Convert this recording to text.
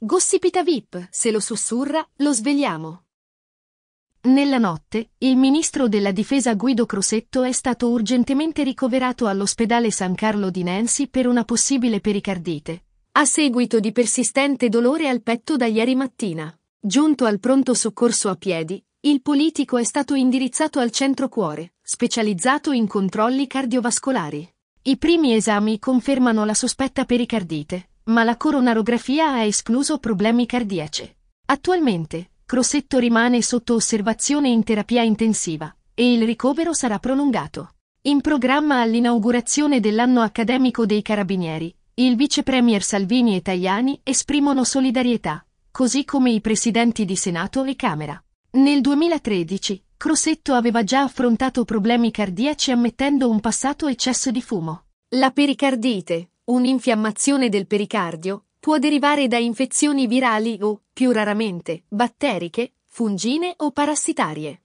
Gossipita VIP, se lo sussurra, lo svegliamo. Nella notte, il ministro della difesa Guido Crosetto è stato urgentemente ricoverato all'ospedale San Carlo di Nancy per una possibile pericardite, a seguito di persistente dolore al petto da ieri mattina. Giunto al pronto soccorso a piedi, il politico è stato indirizzato al centro cuore, specializzato in controlli cardiovascolari. I primi esami confermano la sospetta pericardite, ma la coronarografia ha escluso problemi cardiaci. Attualmente, Crossetto rimane sotto osservazione in terapia intensiva e il ricovero sarà prolungato. In programma all'inaugurazione dell'anno accademico dei Carabinieri, il vice premier Salvini e Tajani esprimono solidarietà, così come i presidenti di Senato e Camera. Nel 2013, Crossetto aveva già affrontato problemi cardiaci ammettendo un passato eccesso di fumo. La pericardite, Un'infiammazione del pericardio può derivare da infezioni virali o, più raramente, batteriche, fungine o parassitarie.